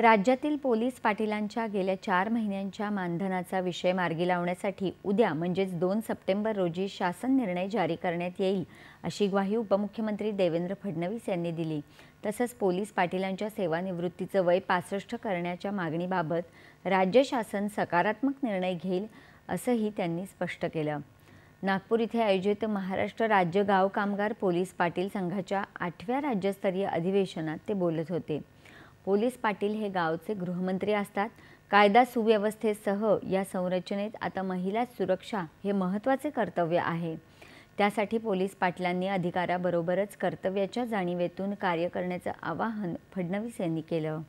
राज्यातील पोलीस पाटीलांच्या गेल्या चार महिन्यांच्या मानधनाचा विषय मार्गी लावण्यासाठी उद्या म्हणजेच दोन सप्टेंबर रोजी शासन निर्णय जारी करण्यात येईल अशी ग्वाही उपमुख्यमंत्री देवेंद्र फडणवीस यांनी दिली तसंच पोलीस पाटीलांच्या सेवानिवृत्तीचं वय पासष्ट करण्याच्या मागणीबाबत राज्य शासन सकारात्मक निर्णय घेईल असंही त्यांनी स्पष्ट केलं नागपूर इथे आयोजित महाराष्ट्र राज्य गाव कामगार पोलीस पाटील संघाच्या आठव्या राज्यस्तरीय अधिवेशनात ते बोलत होते पोलीस पाटील हे गावचे गृहमंत्री असतात कायदा सुव्यवस्थेसह या संरचनेत आता महिला सुरक्षा हे महत्त्वाचे कर्तव्य आहे त्यासाठी पोलीस पाटलांनी अधिकाऱ्याबरोबरच कर्तव्याच्या जाणीवेतून कार्य करण्याचं आवाहन फडणवीस यांनी केलं